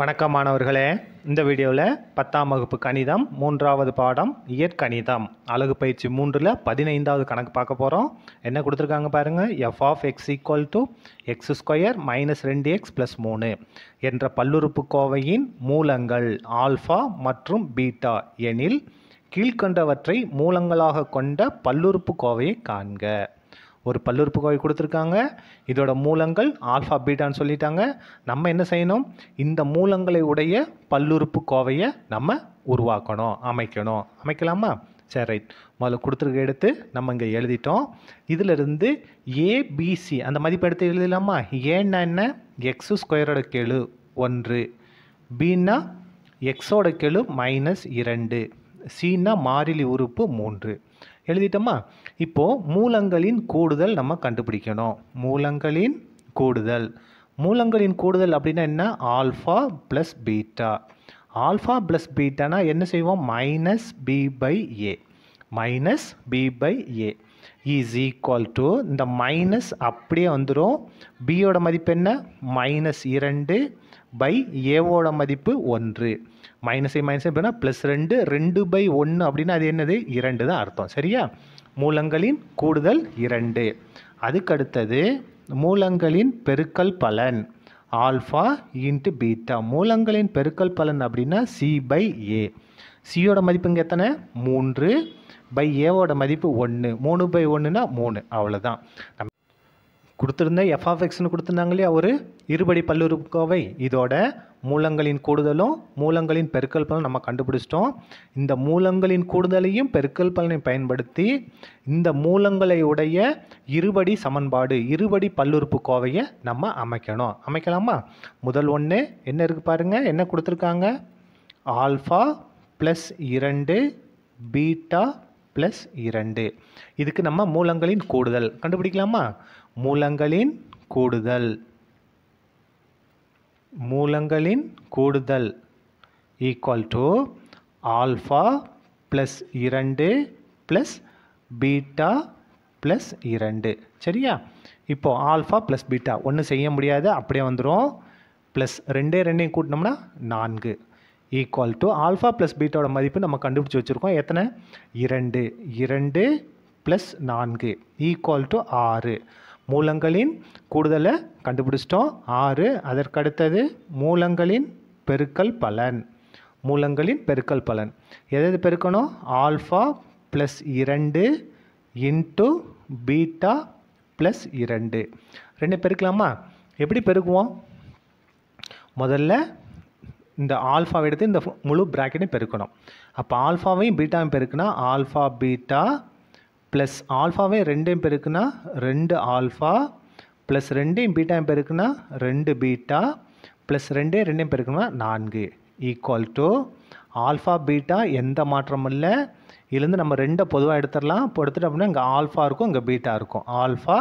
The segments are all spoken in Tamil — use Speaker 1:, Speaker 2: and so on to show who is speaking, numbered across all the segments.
Speaker 1: வணக்கம் மாணவர்களே இந்த வீடியோவில் பத்தாம் வகுப்பு கணிதம் மூன்றாவது பாடம் இயற்கணிதம் அழகு பயிற்சி மூன்றில் பதினைந்தாவது கணக்கு பார்க்க போகிறோம் என்ன கொடுத்துருக்காங்க பாருங்கள் F of X equal to X square minus ரெண்டு எக்ஸ் ப்ளஸ் மூணு என்ற பல்லுறுப்பு கோவையின் மூலங்கள் ஆல்ஃபா மற்றும் பீட்டா எனில் கீழ்கண்டவற்றை மூலங்களாக கொண்ட பல்லுறுப்பு கோவையை காண்க ஒரு பல்லுறுப்புக்கோவை கொடுத்துருக்காங்க இதோட மூலங்கள் ஆல்ஃபா பீட்டான்னு சொல்லிட்டாங்க நம்ம என்ன செய்யணும் இந்த மூலங்களை உடைய பல்லுறுப்பு கோவையை நம்ம உருவாக்கணும் அமைக்கணும் அமைக்கலாமா சரி ரைட் முதல்ல கொடுத்துருக்க எடுத்து நம்ம இங்கே எழுதிட்டோம் இதிலிருந்து ஏபிசி அந்த மதிப்பு எடுத்து எழுதிடலாமா ஏன்னா என்ன எக்ஸு ஸ்கொயரோட கெழு ஒன்று பின்னா எக்ஸோட கெழு மைனஸ் இரண்டு சீனா மாறிலி உறுப்பு மூன்று எழுதிட்டோமா இப்போது மூலங்களின் கூடுதல் நம்ம கண்டுபிடிக்கணும் மூலங்களின் கூடுதல் மூலங்களின் கூடுதல் அப்படின்னா என்ன alpha plus beta alpha plus பீட்டானா என்ன செய்வோம் minus B by A minus B by A is equal to இந்த மைனஸ் அப்படியே வந்துடும் பியோட மதிப்பு என்ன மைனஸ் இரண்டு பை ஏவோட மதிப்பு ஒன்று மைனஸை மைனஸ் எப்படின்னா ப்ளஸ் ரெண்டு ரெண்டு பை ஒன்று அப்படின்னா அது என்னது இரண்டு தான் அர்த்தம் சரியா மூலங்களின் கூடுதல் இரண்டு அதுக்கடுத்தது மூலங்களின் பெருக்கல் பலன் ஆல்ஃபா இன்ட்டு பீட்டா மூலங்களின் பெருக்கல் பலன் அப்படின்னா சி பை ஏ சியோட மதிப்பு இங்கே எத்தனை மூன்று பை ஏவோட மதிப்பு ஒன்று மூணு பை ஒன்றுனா மூணு அவ்வளோதான் கொடுத்துருந்த எஃப்ஆஃப்எக்ஸ்னு கொடுத்துருந்தாங்க இல்லையா ஒரு இருபடி பல்லுறுப்புக்கோவை இதோட மூலங்களின் கூடுதலும் மூலங்களின் பெருக்கல் பலன் நம்ம கண்டுபிடிச்சிட்டோம் இந்த மூலங்களின் கூடுதலையும் பெருக்கல் பலனை பயன்படுத்தி இந்த மூலங்களை உடைய இருபடி சமன்பாடு இருபடி பல்லுறுப்பு கோவையை நம்ம அமைக்கணும் அமைக்கலாமா முதல் ஒன்று என்ன இருக்குது பாருங்கள் என்ன கொடுத்துருக்காங்க ஆல்ஃபா ப்ளஸ் இரண்டு பீட்டா ப்ளஸ் இரண்டு இதுக்கு நம்ம மூலங்களின் கூடுதல் கண்டுபிடிக்கலாமா மூலங்களின் கூடுதல் மூலங்களின் கூடுதல் ஈக்குவல் டு ஆல்ஃபா ப்ளஸ் இரண்டு ப்ளஸ் பீட்டா ப்ளஸ் இரண்டு சரியா இப்போது ஆல்ஃபா ப்ளஸ் பீட்டா ஒன்று செய்ய முடியாது அப்படியே வந்துடும் ப்ளஸ் ரெண்டே ரெண்டையும் கூட்டினோம்னா நான்கு ஈக்குவல் டு ஆல்ஃபா ப்ளஸ் பீட்டாவோட மதிப்பு நம்ம கண்டுபிடிச்சி வச்சுருக்கோம் எத்தனை இரண்டு இரண்டு ப்ளஸ் நான்கு ஈக்குவல் டு ஆறு மூலங்களின் கூடுதலை கண்டுபிடிச்சிட்டோம் ஆறு அதற்கடுத்தது மூலங்களின் பெருக்கல் பலன் மூலங்களின் பெருக்கல் பலன் எது பெருக்கணும் ஆல்ஃபா ப்ளஸ் இரண்டு இன்ட்டு பீட்டா ப்ளஸ் இரண்டு ரெண்டு பெருக்கலாமா எப்படி பெருக்குவோம் முதல்ல இந்த ஆல்ஃபாவை எடுத்து இந்த முழு ப்ராக்கெட்டையும் பெருக்கணும் அப்போ ஆல்ஃபாவையும் பீட்டாவையும் பெருக்குனா ஆல்ஃபா பீட்டா ப்ளஸ் ஆல்ஃபாவே ரெண்டையும் பெருக்குன்னா ரெண்டு ஆல்ஃபா ப்ளஸ் ரெண்டையும் பீட்டாயும் பெருக்குன்னா ரெண்டு பீட்டா ப்ளஸ் ரெண்டே ரெண்டையும் பெருக்குன்னா நான்கு ஈக்குவல் டு ஆல்ஃபா பீட்டா எந்த மாற்றமும் இல்லை இதுலேருந்து நம்ம ரெண்டை பொதுவாக எடுத்துடலாம் இப்போ எடுத்துகிட்டோம் அப்படின்னா இங்கே ஆல்ஃபா இருக்கும் இங்கே பீட்டா இருக்கும் ஆல்ஃபா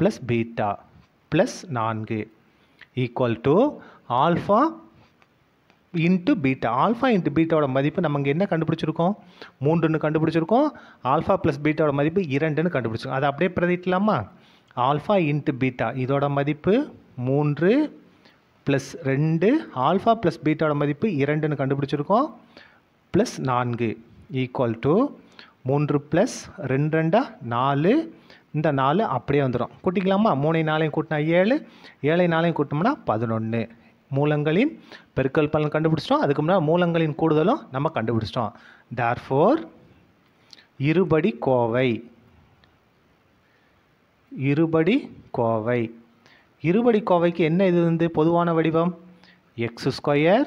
Speaker 1: ப்ளஸ் பீட்டா ப்ளஸ் நான்கு equal to alpha into beta alpha into பீட்டாவோட மதிப்பு நம்ம இங்கே என்ன கண்டுபிடிச்சிருக்கோம் மூன்றுன்னு கண்டுபிடிச்சிருக்கோம் ஆல்ஃபா ப்ளஸ் பீட்டாவோட மதிப்பு இரண்டுன்னு கண்டுபிடிச்சிருக்கோம் அதை அப்படியே பிரதிக்கலாமா ஆல்ஃபா இன்ட்டு பீட்டா இதோட மதிப்பு மூன்று ப்ளஸ் ரெண்டு ஆல்ஃபா ப்ளஸ் பீட்டாவோட மதிப்பு இரண்டுன்னு கண்டுபிடிச்சிருக்கோம் ப்ளஸ் நான்கு ஈக்குவல் டு மூன்று ப்ளஸ் ரெண்டு ரெண்டா நாலு இந்த நாலு அப்படியே வந்துடும் கூட்டிக்கலாமா மூணை நாளையும் கூட்டினா ஏழு ஏழை நாளையும் கூட்டினோம்னா பதினொன்று மூலங்களின் பெருக்கல் பலன் கண்டுபிடிச்சிட்டோம் அதுக்கு முன்னால் மூலங்களின் கூடுதலும் நம்ம கண்டுபிடிச்சிட்டோம் தார்ஃபோர் இருபடி கோவை இருபடி கோவை இருபடி கோவைக்கு என்ன இது வந்து பொதுவான வடிவம் எக்ஸ் ஸ்கொயர்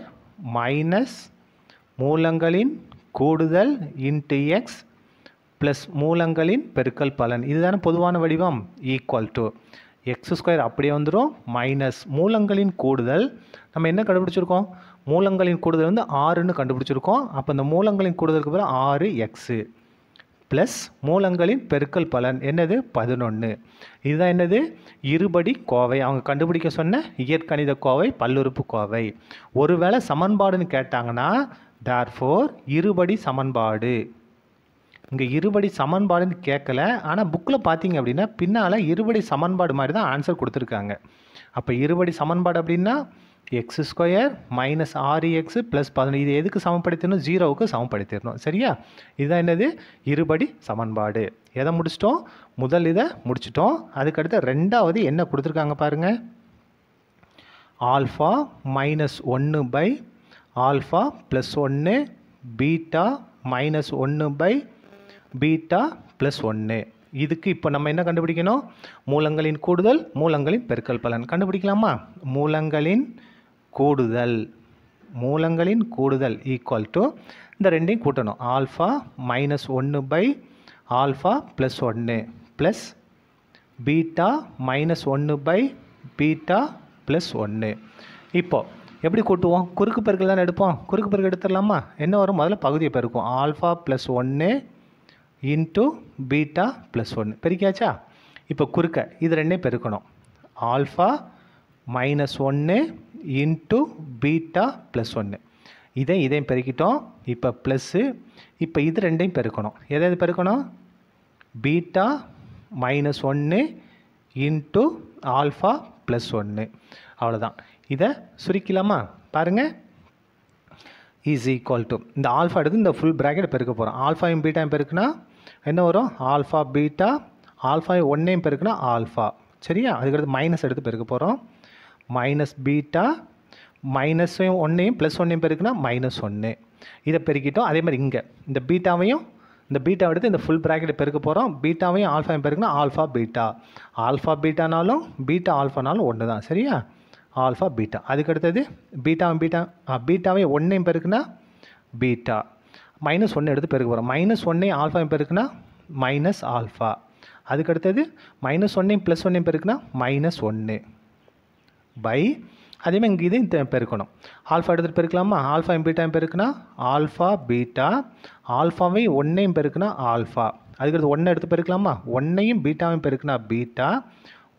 Speaker 1: மைனஸ் மூலங்களின் கூடுதல் இன்டு எக்ஸ் ப்ளஸ் மூலங்களின் பெருக்கல் பலன் இதுதானே பொதுவான வடிவம் ஈக்குவல் டு எக்ஸ் ஸ்கொயர் அப்படியே வந்துடும் மைனஸ் மூலங்களின் கூடுதல் நம்ம என்ன கண்டுபிடிச்சிருக்கோம் மூலங்களின் கூடுதல் வந்து ஆறுன்னு கண்டுபிடிச்சிருக்கோம் அப்போ இந்த மூலங்களின் கூடுதலுக்கு பிறகு ஆறு எக்ஸு ப்ளஸ் மூலங்களின் பெருக்கல் பலன் என்னது பதினொன்று இதுதான் என்னது இருபடி கோவை அவங்க கண்டுபிடிக்க சொன்ன இயற்கணித கோவை பல்லுறுப்பு கோவை ஒருவேளை சமன்பாடுன்னு கேட்டாங்கன்னா தேர் ஃபோர் இருபடி சமன்பாடு இங்கே இருபடி சமன்பாடுன்னு கேட்கல ஆனால் புக்கில் பார்த்தீங்க அப்படின்னா பின்னால் இருபடி சமன்பாடு மாதிரி தான் ஆன்சர் கொடுத்துருக்காங்க அப்போ இருபடி சமன்பாடு அப்படின்னா எக்ஸ் ஸ்கொயர் மைனஸ் ஆறு எக்ஸ் ப்ளஸ் பதினொன்று இது எதுக்கு சமப்படுத்திடணும் ஜீரோவுக்கு சமப்படுத்திடணும் சரியா இதுதான் என்னது இருபடி சமன்பாடு எதை முடிச்சிட்டோம் முதல் இதை முடிச்சிட்டோம் அதுக்கடுத்து ரெண்டாவது என்ன கொடுத்துருக்காங்க பாருங்கள் ஆல்ஃபா மைனஸ் ஒன்று பை ஆல்ஃபா ப்ளஸ் ஒன்று பீட்டா மைனஸ் ஒன்று பை பீட்டா ப்ளஸ் ஒன்று இதுக்கு இப்போ நம்ம என்ன கண்டுபிடிக்கணும் மூலங்களின் கூடுதல் மூலங்களின் பெருக்கல் பலன் கண்டுபிடிக்கலாமா மூலங்களின் கூடுதல் மூலங்களின் கூடுதல் ஈக்குவல் டு இந்த ரெண்டையும் கூட்டணும் ஆல்ஃபா மைனஸ் ஒன்று பை ஆல்ஃபா ப்ளஸ் ஒன்று ப்ளஸ் பீட்டா மைனஸ் ஒன்று பை பீட்டா ப்ளஸ் ஒன்று இப்போது எப்படி கூட்டுவோம் குறுக்கு பெருக்கில் தான் எடுப்போம் குறுக்கு பெருக்கு எடுத்துடலாமா என்ன வரும் முதல்ல பகுதியை பெருக்கும் ஆல்ஃபா ப்ளஸ் ஒன்று இன்ட்டு பீட்டா ப்ளஸ் ஒன்று பெருக்கியாச்சா இப்போ குறுக்க இது ரெண்டே பெருக்கணும் ஆல்ஃபா மைனஸ் ஒன்று இன்ட்டு பீட்டா ப்ளஸ் ஒன்று இதை இதையும் பெருக்கிட்டோம் இப்போ ப்ளஸ்ஸு இப்போ இது ரெண்டையும் பெருக்கணும் எதை எது பெருக்கணும் பீட்டா மைனஸ் ஒன்று இன்ட்டு ஆல்ஃபா ப்ளஸ் ஒன்று அவ்வளோதான் இதை சுருக்கலாமா பாருங்கள் இஸ் ஈக்குவல் டு இந்த ஆல்ஃபா எடுத்து இந்த ஃபுல் ப்ராக்கெட் பெருக்க போகிறோம் ஆல்ஃபாயும் பீட்டாயும் பெருக்குனா என்ன வரும் ஆல்ஃபா பீட்டா ஆல்ஃபா ஒன்னையும் பெருக்குனா ஆல்ஃபா சரியா அதுக்கடுத்து மைனஸ் எடுத்து பெருக்க போகிறோம் மைனஸ் பீட்டா மைனஸையும் ஒன்றையும் ப்ளஸ் ஒன்றையும் பெருக்குனா மைனஸ் ஒன்று இதை பெருக்கிட்டோம் அதே மாதிரி இங்கே இந்த பீட்டாவையும் இந்த பீட்டா எடுத்து இந்த ஃபுல் ப்ராக்கெட் பெருக்க போகிறோம் பீட்டாவையும் ஆல்ஃபாவையும் பெருக்குனா ஆல்ஃபா பீட்டா ஆல்ஃபா பீட்டானாலும் பீட்டா ஆல்ஃபானாலும் ஒன்று தான் சரியா ஆல்ஃபா பீட்டா அதுக்கடுத்தது பீட்டா பீட்டா பீட்டாவே ஒன்றையும் பெருக்குன்னா பீட்டா மைனஸ் ஒன்று எடுத்து பெருக்க போகிறோம் மைனஸ் ஒன்றையும் ஆல்ஃபாவும் பெருக்குன்னா மைனஸ் ஆல்ஃபா அதுக்கடுத்தது மைனஸ் ஒன்றையும் ப்ளஸ் ஒன்றையும் பெருக்குன்னா மைனஸ் ஒன்று பை அதேமாதிரி இங்கே இதையும் பெருக்கணும் ஆல்ஃபா எடுத்துகிட்டு பெருக்கலாமா ஆல்ஃபா பீட்டா பெருக்குனா ஆல்ஃபா பீட்டா ஆல்ஃபாவையும் ஒன்றையும் பெருக்குனா ஆல்ஃபா அதுக்கடுத்து ஒன்றை எடுத்து பெருக்கலாமா ஒன்றையும் பீட்டாவையும் பெருக்குனா பீட்டா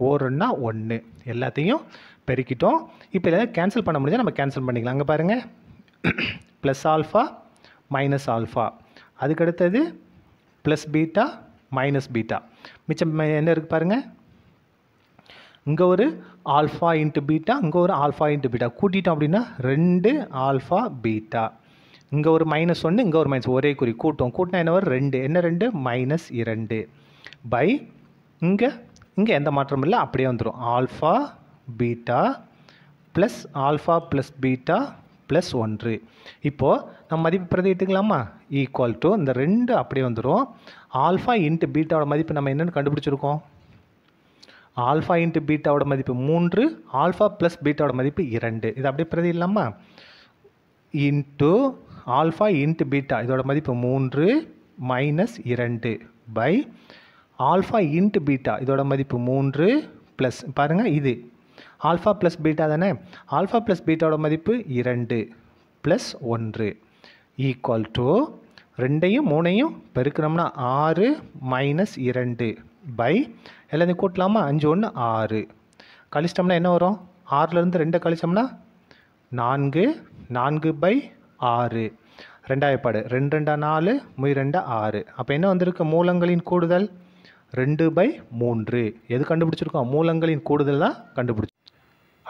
Speaker 1: ஒருன்னா ஒன்று எல்லாத்தையும் பெருக்கிட்டோம் இப்போ எதாவது கேன்சல் பண்ண முடிஞ்சால் நம்ம கேன்சல் பண்ணிக்கலாம் அங்கே பாருங்கள் ப்ளஸ் ஆல்ஃபா மைனஸ் ஆல்ஃபா அதுக்கடுத்தது ப்ளஸ் பீட்டா மைனஸ் பீட்டா மிச்சம் என்ன இருக்குது பாருங்கள் இங்கே ஒரு ஆல்ஃபா இன்ட்டு பீட்டா இங்கே ஒரு ஆல்ஃபா இன்ட்டு பீட்டா கூட்டிட்டோம் அப்படின்னா ரெண்டு ஆல்ஃபா பீட்டா இங்கே ஒரு மைனஸ் ஒன்று இங்கே ஒரு மைனஸ் ஒரே குறி கூட்டம் கூட்டினா என்ன வரும் ரெண்டு என்ன ரெண்டு மைனஸ் இரண்டு பை இங்கே இங்கே எந்த மாற்றமும் இல்லை அப்படியே வந்துடும் alpha beta plus alpha plus beta plus ஒன்று இப்போது நம்ம மதிப்பு பிரதி எடுத்துக்கலாமா ஈக்குவல் டு இந்த ரெண்டு அப்படியே வந்துடும் ஆல்ஃபா இன்ட்டு பீட்டாவோட மதிப்பு நம்ம என்னென்னு கண்டுபிடிச்சிருக்கோம் ஆல்ஃபா இன்ட்டு பீட்டாவோட மதிப்பு மூன்று ஆல்ஃபா ப்ளஸ் பீட்டாவோட மதிப்பு இரண்டு இது அப்படியே பிரதி இல்லாமா இன்ட்டு ஆல்ஃபா இன்ட்டு பீட்டா இதோட மதிப்பு மூன்று மைனஸ் இரண்டு பை ஆல்ஃபா இன்ட்டு பீட்டா இதோட மதிப்பு மூன்று ப்ளஸ் பாருங்கள் இது ஆல்ஃபா ப்ளஸ் பீட்டா தானே ஆல்ஃபா ப்ளஸ் பீட்டாவோட மதிப்பு இரண்டு ப்ளஸ் ஒன்று ஈக்குவல் டு ரெண்டையும் மூணையும் பெருக்கிறோம்னா ஆறு மைனஸ் இரண்டு பை எல்லாத்தையும் கூட்டலாமா அஞ்சு ஒன்று ஆறு கழிச்சிட்டோம்னா என்ன வரும் ஆறுலேருந்து ரெண்டை கழிச்சோம்னா நான்கு நான்கு பை ஆறு ரெண்டாயப்பாடு ரெண்டு ரெண்டா நாலு முய் ரெண்டா ஆறு அப்போ என்ன வந்திருக்கு மூலங்களின் கூடுதல் ரெண்டு பை மூன்று எது கண்டுபிடிச்சிருக்கோம் மூலங்களின் கூடுதல் தான் கண்டுபிடிச்சி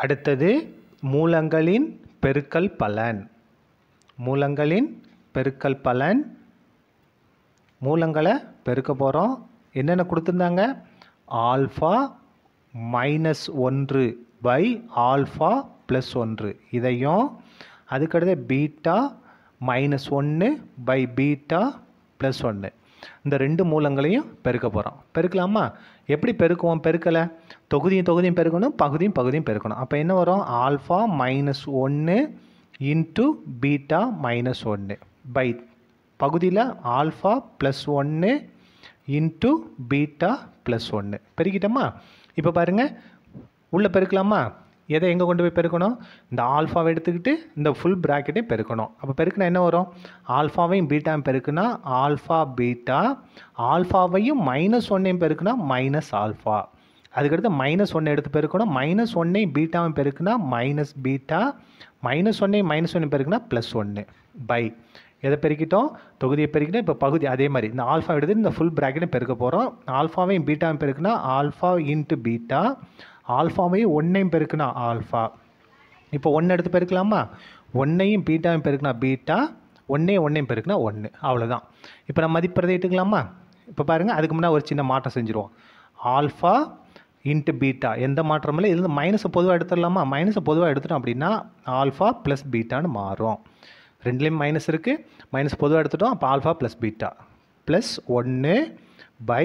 Speaker 1: அடுத்தது மூலங்களின் பெருக்கல் பலன் மூலங்களின் பெருக்கல் பலன் மூலங்களை பெருக்க போகிறோம் என்னென்ன கொடுத்துருந்தாங்க ஆல்ஃபா மைனஸ் ஒன்று பை ஆல்ஃபா ப்ளஸ் ஒன்று இதையும் அதுக்கடுத்து பீட்டா மைனஸ் ஒன்று பை பீட்டா ப்ளஸ் ஒன்று இந்த ரெண்டு மூலங்களையும் பெருக்க போகிறோம் பெருக்கலாமா எப்படி பெருக்குவோம் பெருக்கலை தொகுதியும் தொகுதியும் பெருக்கணும் பகுதியும் பகுதியும் பெருக்கணும் அப்போ என்ன வரும் ஆல்ஃபா மைனஸ் ஒன்று இன்ட்டு பீட்டா மைனஸ் ஒன்று பை பகுதியில் ஆல்ஃபா ப்ளஸ் ஒன்று இன்ட்டு பீட்டா ப்ளஸ் ஒன்று பெருக்கிட்டோமா இப்போ பாருங்கள் உள்ளே பெருக்கலாமா எதை எங்கே கொண்டு போய் பெருக்கணும் இந்த ஆல்ஃபாவை எடுத்துக்கிட்டு இந்த ஃபுல் ப்ராக்கெட்டையும் பெருக்கணும் அப்போ பெருக்கினா என்ன வரும் ஆல்ஃபாவையும் பீட்டாவும் பெருக்குனா ஆல்ஃபா பீட்டா ஆல்ஃபாவையும் மைனஸ் ஒன்னையும் பெருக்குனா மைனஸ் ஆல்ஃபா அதுக்கடுத்து மைனஸ் ஒன்று எடுத்து பெருக்கணும் மைனஸ் ஒன்னையும் பீட்டாவும் பெருக்குனா மைனஸ் பீட்டா மைனஸ் ஒன்னையும் மைனஸ் ஒன்று பெருக்குனா ப்ளஸ் ஒன்று பை எதை பெருக்கிட்டோம் தொகுதியை பெருக்கிட்டோம் இப்போ பகுதி அதே மாதிரி இந்த ஆல்ஃபா எடுத்து இந்த ஃபுல் ப்ராக்கெட்டையும் பெருக்க போகிறோம் ஆல்ஃபாவையும் பீட்டாவும் பெருக்குனா ஆல்ஃபா இன்ட்டு பீட்டா ஆல்ஃபாவையும் ஒன்றையும் பெருக்குனா ஆல்ஃபா இப்போ ஒன்று எடுத்து பெருக்கலாமா ஒன்றையும் பீட்டாவையும் பெருக்குனா பீட்டா ஒன்றையும் ஒன்றையும் பெருக்குனா ஒன்று அவ்வளோதான் இப்போ நம்ம மதிப்புறதை எடுத்துக்கலாமா இப்போ பாருங்கள் அதுக்கு முன்னாடி ஒரு சின்ன மாற்றம் செஞ்சுருவோம் ஆல்ஃபா இன்ட்டு பீட்டா எந்த மாற்றமும் இல்லை இதுலேருந்து மைனஸை பொதுவாக எடுத்துடலாமா மைனஸை பொதுவாக எடுத்துட்டோம் அப்படின்னா ஆல்ஃபா ப்ளஸ் பீட்டான்னு மாறும் ரெண்டுலேயும் மைனஸ் இருக்குது மைனஸ் பொதுவாக எடுத்துட்டோம் அப்போ ஆல்ஃபா ப்ளஸ் பீட்டா ப்ளஸ் ஒன்று by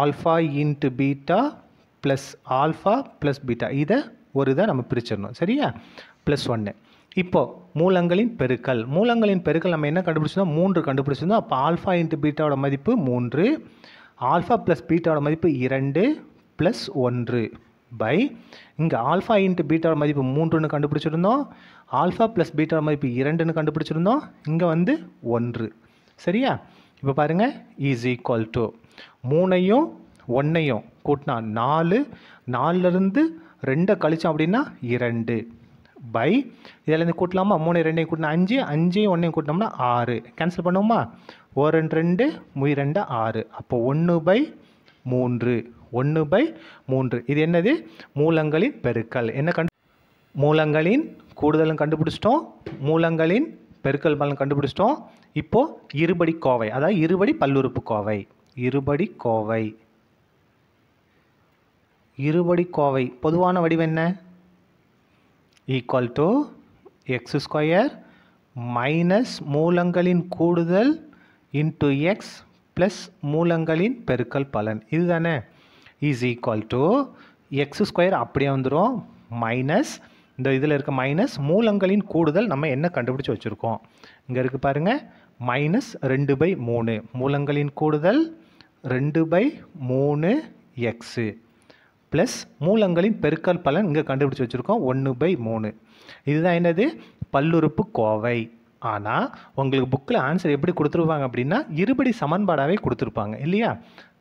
Speaker 1: alpha into beta plus alpha plus beta இதை ஒரு இதை நம்ம பிரிச்சிடணும் சரியா ப்ளஸ் ஒன்று இப்போது மூலங்களின் பெருக்கல் மூலங்களின் பெருக்கல் நம்ம என்ன கண்டுபிடிச்சிருந்தோம் மூன்று கண்டுபிடிச்சிருந்தோம் அப்போ ஆல்ஃபா இன்ட்டு பீட்டாவோட மதிப்பு மூன்று ஆல்ஃபா ப்ளஸ் பீட்டாவோட மதிப்பு இரண்டு ப்ளஸ் ஒன்று பை இங்கே ஆல்ஃபா இன்ட்டு பீட்டாவோட மதிப்பு மூன்றுன்னு கண்டுபிடிச்சிருந்தோம் ஆல்ஃபா ப்ளஸ் பீட்டாவோட மதிப்பு இரண்டுன்னு கண்டுபிடிச்சிருந்தோம் இங்கே வந்து ஒன்று சரியா இப்போ பாருங்கள் ஈஸ் ஈக்குவல் டு மூணையும் ஒன்றையும் கூட்டினா நாலு நாலுலேருந்து ரெண்டை கழிச்சோம் அப்படின்னா இரண்டு பை இதிலேருந்து கூட்டலாமா மூணு ரெண்டையும் கூட்டினா அஞ்சு அஞ்சையும் ஒன்றையும் கூட்டினோம்னா ஆறு கேன்சல் பண்ணுவோமா ஒரு ரெண்டு ரெண்டு முய் ரெண்டு ஆறு அப்போ ஒன்று பை மூன்று ஒன்று பை மூன்று இது என்னது மூலங்களின் பெருக்கல் என்ன கண்டு மூலங்களின் கூடுதலும் கண்டுபிடிச்சிட்டோம் மூலங்களின் பெருக்கல் பலன் கண்டுபிடிச்சிட்டோம் இப்போது இருபடி கோவை அதாவது இருபடி பல்லுறுப்பு கோவை இருபடி கோவை இருபடி கோவை பொதுவான வடிவம் என்ன equal to X square minus மூலங்களின் கூடுதல் இன்டு எக்ஸ் ப்ளஸ் மூலங்களின் பெருக்கல் பலன் இதுதானே is equal to X square அப்படியே வந்துடும் மைனஸ் இந்த இதில் இருக்க மைனஸ் மூலங்களின் கூடுதல் நம்ம என்ன கண்டுபிடிச்சி வச்சுருக்கோம் இங்கே இருக்குது பாருங்கள் மைனஸ் ரெண்டு பை மூணு மூலங்களின் கூடுதல் ரெண்டு பை மூணு எக்ஸு ப்ளஸ் மூலங்களின் பெருக்கல் பலன் இங்கே கண்டுபிடிச்சி வச்சுருக்கோம் ஒன்று பை மூணு இதுதான் என்னது பல்லுறுப்பு கோவை ஆனால் உங்களுக்கு புக்கில் ஆன்சர் எப்படி கொடுத்துருப்பாங்க அப்படின்னா இருபடி சமன்பாடாகவே கொடுத்துருப்பாங்க இல்லையா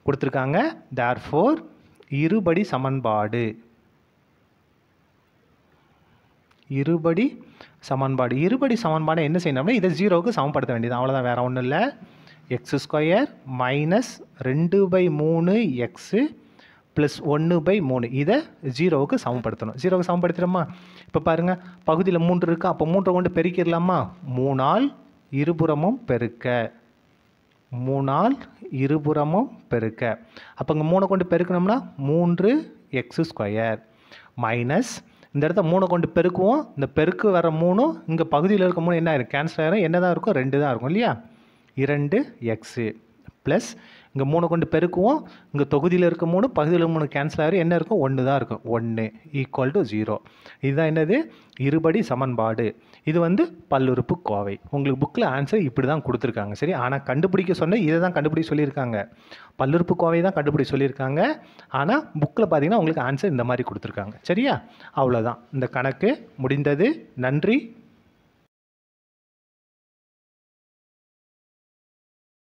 Speaker 1: கொடுத்துருக்காங்க தேர் ஃபோர் இருபடி சமன்பாடு இருபடி சமன்பாடு இருபடி சமன்பாடு என்ன செய்யணும்னா இதை ஜீரோவுக்கு சமப்படுத்த வேண்டியது அவ்வளோதான் வேறு ஒன்றும் இல்லை எக்ஸ் ஸ்கொயர் மைனஸ் ரெண்டு பை மூணு எக்ஸு ப்ளஸ் ஒன்று பை மூணு இதை ஜீரோவுக்கு சமப்படுத்தணும் ஜீரோவுக்கு சமப்படுத்திடுமா இப்போ பாருங்கள் பகுதியில் மூன்று இருக்குது அப்போ மூன்றை கொண்டு பெருக்கிடலாமா மூணால் இருபுறமும் பெருக்க மூணால் இருபுறமும் பெருக்க அப்போ இங்கே மூணை கொண்டு பெருக்கணும்னா மூன்று எக்ஸு ஸ்கொயர் மைனஸ் இந்த இடத்த மூணை கொண்டு பெருக்குவோம் இந்த பெருக்கு வர மூணும் இங்கே பகுதியில் இருக்க மூணு என்ன ஆயிரும் கேன்சல் ஆயிரும் என்ன தான் இருக்கும் ரெண்டு தான் இருக்கும் இல்லையா இரண்டு எக்ஸு ப்ளஸ் இங்கே மூணு கொண்டு பெருக்குவோம் இங்கே தொகுதியில் இருக்க மூணு பகுதியில் மூணு கேன்சல் ஆகிற என்ன இருக்கும் ஒன்று தான் இருக்கும் ஒன்று ஈக்குவல் டு ஜீரோ இதுதான் என்னது இருபடி சமன்பாடு இது வந்து பல்லுறுப்பு கோவை உங்களுக்கு புக்கில் ஆன்சர் இப்படி தான் கொடுத்துருக்காங்க சரி ஆனால் கண்டுபிடிக்க சொன்னால் இதை தான் கண்டுபிடிக்க சொல்லியிருக்காங்க பல்லுறுப்பு கோவை தான் கண்டுபிடிக்க சொல்லியிருக்காங்க ஆனால் புக்கில் பார்த்தீங்கன்னா உங்களுக்கு ஆன்சர் இந்த மாதிரி கொடுத்துருக்காங்க சரியா அவ்வளோதான் இந்த கணக்கு முடிந்தது நன்றி